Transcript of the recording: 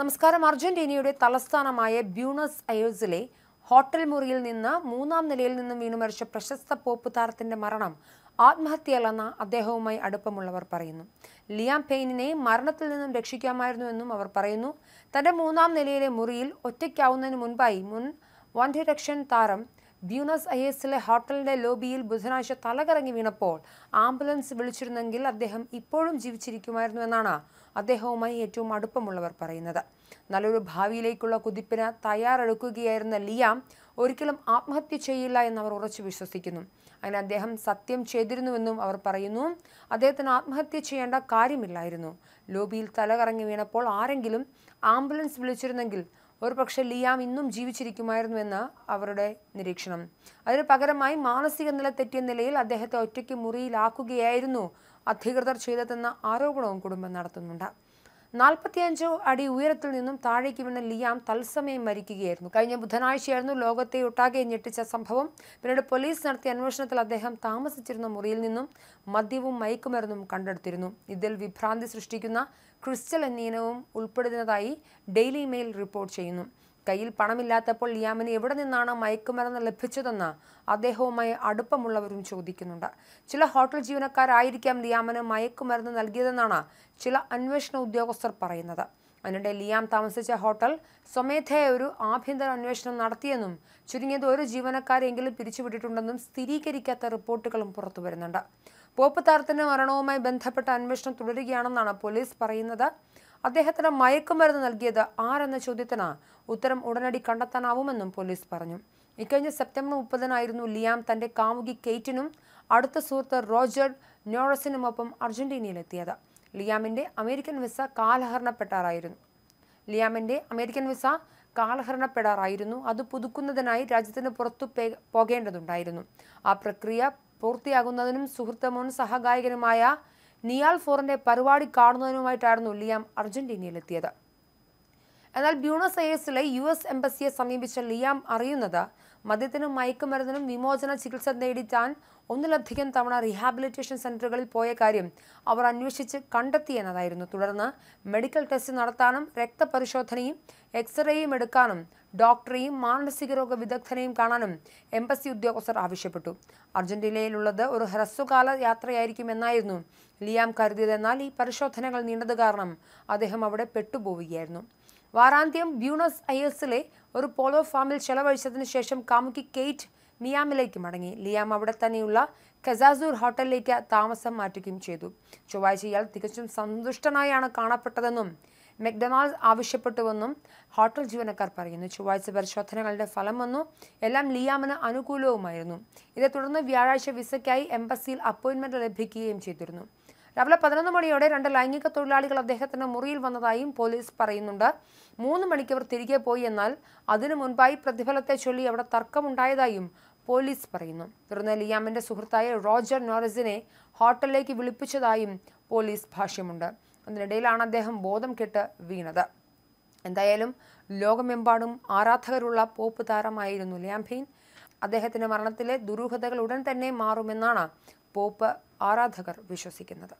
നമസ്കാരം അർജന്റീനയുടെ തലസ്ഥാനമായ ബ്യൂണസ് അയോസിലെ ഹോട്ടൽ മുറിയിൽ നിന്ന് മൂന്നാം നിലയിൽ നിന്നും വീണു മരിച്ച പ്രശസ്ത പോപ്പ് താരത്തിന്റെ മരണം ആത്മഹത്യയല്ലെന്ന് അദ്ദേഹവുമായി അടുപ്പമുള്ളവർ പറയുന്നു ലിയാം പെയിനിനെ മരണത്തിൽ നിന്നും എന്നും അവർ പറയുന്നു തന്റെ മൂന്നാം നിലയിലെ മുറിയിൽ ഒറ്റയ്ക്കാവുന്നതിന് മുൻപായി മുൻ വൻ ഡിറക്ഷൻ താരം ബ്യൂണസ് അയേഴ്സിലെ ഹോട്ടലിന്റെ ലോബിയിൽ ബുധനാഴ്ച തലകറങ്ങി വീണപ്പോൾ ആംബുലൻസ് വിളിച്ചിരുന്നെങ്കിൽ അദ്ദേഹം ഇപ്പോഴും ജീവിച്ചിരിക്കുമായിരുന്നു എന്നാണ് അദ്ദേഹവുമായി ഏറ്റവും അടുപ്പമുള്ളവർ പറയുന്നത് നല്ലൊരു ഭാവിയിലേക്കുള്ള കുതിപ്പിന് തയ്യാറെടുക്കുകയായിരുന്ന ലിയാം ഒരിക്കലും ആത്മഹത്യ ചെയ്യില്ല എന്നവർ ഉറച്ചു വിശ്വസിക്കുന്നു അങ്ങനെ അദ്ദേഹം സത്യം ചെയ്തിരുന്നുവെന്നും അവർ പറയുന്നു അദ്ദേഹത്തിന് ആത്മഹത്യ ചെയ്യേണ്ട കാര്യമില്ലായിരുന്നു ലോബിയിൽ തലകറങ്ങി വീണപ്പോൾ ആരെങ്കിലും ആംബുലൻസ് വിളിച്ചിരുന്നെങ്കിൽ ഒരു പക്ഷേ ലിയാം ഇന്നും ജീവിച്ചിരിക്കുമായിരുന്നുവെന്ന് അവരുടെ നിരീക്ഷണം അതിന് പകരമായി മാനസിക നില തെറ്റിയ നിലയിൽ അദ്ദേഹത്തെ ഒറ്റയ്ക്ക് മുറിയിലാക്കുകയായിരുന്നു അധികൃതർ ചെയ്തതെന്ന ആരോപണവും കുടുംബം നടത്തുന്നുണ്ട് നാൽപ്പത്തിയഞ്ച് അടി ഉയരത്തിൽ നിന്നും താഴേക്ക് വീണ ലിയാം തത്സമയം മരിക്കുകയായിരുന്നു കഴിഞ്ഞ ബുധനാഴ്ചയായിരുന്നു ലോകത്തെ ഒട്ടാകെ ഞെട്ടിച്ച സംഭവം പിന്നീട് പോലീസ് നടത്തിയ അന്വേഷണത്തിൽ അദ്ദേഹം താമസിച്ചിരുന്ന മുറിയിൽ നിന്നും മദ്യവും മയക്കുമരുന്നും കണ്ടെടുത്തിരുന്നു ഇതിൽ വിഭ്രാന്തി സൃഷ്ടിക്കുന്ന ക്രിസ്റ്റൽ എന്നീനവും ഉൾപ്പെടുന്നതായി ഡെയിലി മെയിൽ റിപ്പോർട്ട് ചെയ്യുന്നു കയ്യിൽ പണമില്ലാത്തപ്പോൾ ലിയാമിന് എവിടെ നിന്നാണ് മയക്കുമരുന്ന് ലഭിച്ചതെന്ന് അദ്ദേഹവുമായി അടുപ്പമുള്ളവരും ചോദിക്കുന്നുണ്ട് ചില ഹോട്ടൽ ജീവനക്കാരായിരിക്കാം ലിയാമിന് മയക്കുമരുന്ന് നൽകിയതെന്നാണ് ചില അന്വേഷണ ഉദ്യോഗസ്ഥർ പറയുന്നത് അതിനിടെ ലിയാം താമസിച്ച ഹോട്ടൽ സ്വമേധയ ഒരു ആഭ്യന്തര അന്വേഷണം നടത്തിയെന്നും ചുരുങ്ങിയത് ഒരു ജീവനക്കാരെങ്കിലും പിരിച്ചുവിട്ടിട്ടുണ്ടെന്നും സ്ഥിരീകരിക്കാത്ത റിപ്പോർട്ടുകളും പുറത്തു വരുന്നുണ്ട് പോപ്പ് താരത്തിന്റെ മരണവുമായി ബന്ധപ്പെട്ട അന്വേഷണം തുടരുകയാണെന്നാണ് പോലീസ് പറയുന്നത് അദ്ദേഹത്തിന് മയക്കുമരുന്ന് നൽകിയത് ആരെന്ന ചോദ്യത്തിന് ഉത്തരം ഉടനടി കണ്ടെത്താനാവുമെന്നും പോലീസ് പറഞ്ഞു ഇക്കഴിഞ്ഞ സെപ്റ്റംബർ മുപ്പതിനായിരുന്നു ലിയാം തന്റെ കാമുകി കെയ്റ്റിനും അടുത്ത സുഹൃത്ത് റോജർ നോറസിനുമൊപ്പം അർജന്റീനയിലെത്തിയത് ലിയാമിന്റെ അമേരിക്കൻ വിസ കാലഹരണപ്പെട്ടാറായിരുന്നു ലിയാമിന്റെ അമേരിക്കൻ വിസ കാലഹരണപ്പെടാറായിരുന്നു അത് പുതുക്കുന്നതിനായി രാജ്യത്തിന് പുറത്തു പോകേണ്ടതുണ്ടായിരുന്നു ആ പ്രക്രിയ പൂർത്തിയാകുന്നതിനും സുഹൃത്തമോൻ സഹഗായകനുമായ നിയാൽ ഫോറിന്റെ പരിപാടി കാണുന്നതിനുമായിട്ടായിരുന്നു ലിയാം അർജന്റീനയിലെത്തിയത് എന്നാൽ ബ്യൂണസ് അയേഴ്സിലെ യു എസ് എംബസിയെ സമീപിച്ച ലിയാം അറിയുന്നത് മദ്യത്തിനും മയക്കുമരുന്നിനും വിമോചന ചികിത്സ നേടി താൻ ഒന്നിലധികം തവണ റീഹാബിലിറ്റേഷൻ സെന്ററുകളിൽ പോയ കാര്യം അവർ അന്വേഷിച്ച് കണ്ടെത്തിയെന്നതായിരുന്നു തുടർന്ന് മെഡിക്കൽ ടെസ്റ്റ് നടത്താനും രക്തപരിശോധനയും എക്സ്റേയും എടുക്കാനും ഡോക്ടറെയും മാനസിക രോഗ വിദഗ്ധനെയും കാണാനും എംബസി ഉദ്യോഗസ്ഥർ ആവശ്യപ്പെട്ടു അർജന്റീനയിലുള്ളത് ഒരു ഹ്രസ്വകാല യാത്രയായിരിക്കുമെന്നായിരുന്നു ലിയാം കരുതിയതെന്നാൽ ഈ പരിശോധനകൾ നീണ്ടത് കാരണം അദ്ദേഹം അവിടെ പെട്ടുപോവുകയായിരുന്നു വാരാന്ത്യം ബ്യൂണസ് അയേഴ്സിലെ ഒരു പോളോ ഫാമിൽ ചെലവഴിച്ചതിന് ശേഷം കാമുക്കി കെയ്റ്റ് മിയാമിലേക്ക് മടങ്ങി ലിയാം അവിടെ തന്നെയുള്ള ഖസാസൂർ ഹോട്ടലിലേക്ക് താമസം മാറ്റുകയും ചെയ്തു ചൊവ്വാഴ്ച ഇയാൾ തികച്ചും സന്തുഷ്ടനായാണ് കാണപ്പെട്ടതെന്നും മെക്ഡൊണാൾഡ് ആവശ്യപ്പെട്ടുവെന്നും ഹോട്ടൽ ജീവനക്കാർ പറയുന്നു ചൊവ്വാഴ്ച പരിശോധനകളുടെ ഫലം വന്നു എല്ലാം ലിയാമിന് അനുകൂലവുമായിരുന്നു ഇതേ തുടർന്ന് വ്യാഴാഴ്ച വിസയ്ക്കായി എംബസിയിൽ അപ്പോയിൻമെന്റ് ലഭിക്കുകയും ചെയ്തിരുന്നു രാവിലെ പതിനൊന്ന് മണിയോടെ രണ്ട് ലൈംഗിക തൊഴിലാളികൾ അദ്ദേഹത്തിന്റെ മുറിയിൽ വന്നതായും പോലീസ് പറയുന്നുണ്ട് മൂന്ന് അവർ തിരികെ പോയി എന്നാൽ അതിനു മുൻപായി പ്രതിഫലത്തെ ചൊല്ലി അവിടെ തർക്കമുണ്ടായതായും പോലീസ് പറയുന്നു തുടർന്ന് ലിയാമിന്റെ സുഹൃത്തായ റോജർ നോറസിനെ ഹോട്ടലിലേക്ക് വിളിപ്പിച്ചതായും പോലീസ് ഭാഷ്യമുണ്ട് അതിനിടയിലാണ് അദ്ദേഹം ബോധം കെട്ട് വീണത് എന്തായാലും ലോകമെമ്പാടും ആരാധകരുള്ള പോപ്പ് താരമായിരുന്നു ലാംഭീൻ അദ്ദേഹത്തിൻ്റെ മരണത്തിലെ ദുരൂഹതകൾ ഉടൻ തന്നെ മാറുമെന്നാണ് പോപ്പ് ആരാധകർ വിശ്വസിക്കുന്നത്